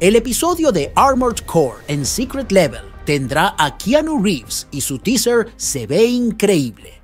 El episodio de Armored Core en Secret Level tendrá a Keanu Reeves y su teaser se ve increíble.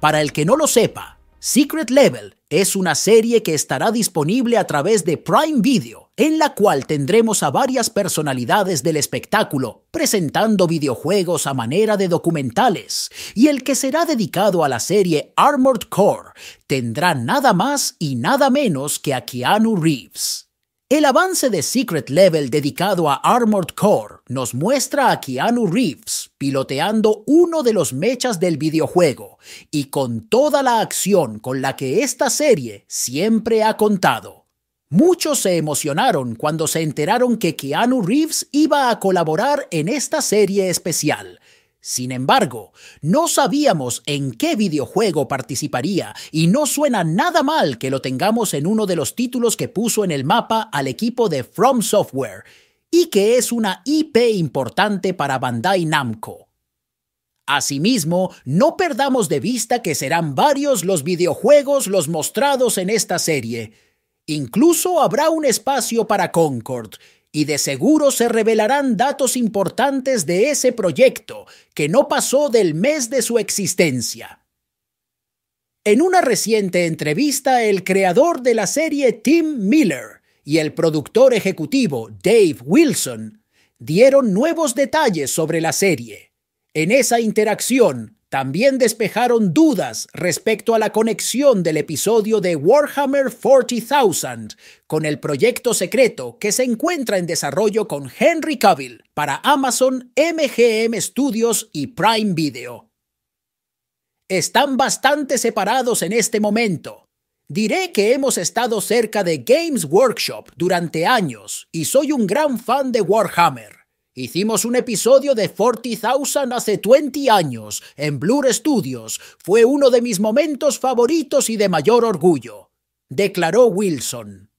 Para el que no lo sepa, Secret Level es una serie que estará disponible a través de Prime Video, en la cual tendremos a varias personalidades del espectáculo presentando videojuegos a manera de documentales, y el que será dedicado a la serie Armored Core tendrá nada más y nada menos que a Keanu Reeves. El avance de Secret Level dedicado a Armored Core nos muestra a Keanu Reeves piloteando uno de los mechas del videojuego y con toda la acción con la que esta serie siempre ha contado. Muchos se emocionaron cuando se enteraron que Keanu Reeves iba a colaborar en esta serie especial, sin embargo, no sabíamos en qué videojuego participaría y no suena nada mal que lo tengamos en uno de los títulos que puso en el mapa al equipo de From Software y que es una IP importante para Bandai Namco. Asimismo, no perdamos de vista que serán varios los videojuegos los mostrados en esta serie. Incluso habrá un espacio para Concord, y de seguro se revelarán datos importantes de ese proyecto que no pasó del mes de su existencia. En una reciente entrevista, el creador de la serie Tim Miller y el productor ejecutivo Dave Wilson dieron nuevos detalles sobre la serie. En esa interacción, también despejaron dudas respecto a la conexión del episodio de Warhammer 40,000 con el proyecto secreto que se encuentra en desarrollo con Henry Cavill para Amazon, MGM Studios y Prime Video. Están bastante separados en este momento. Diré que hemos estado cerca de Games Workshop durante años y soy un gran fan de Warhammer Hicimos un episodio de 40,000 hace 20 años, en Blur Studios. Fue uno de mis momentos favoritos y de mayor orgullo, declaró Wilson.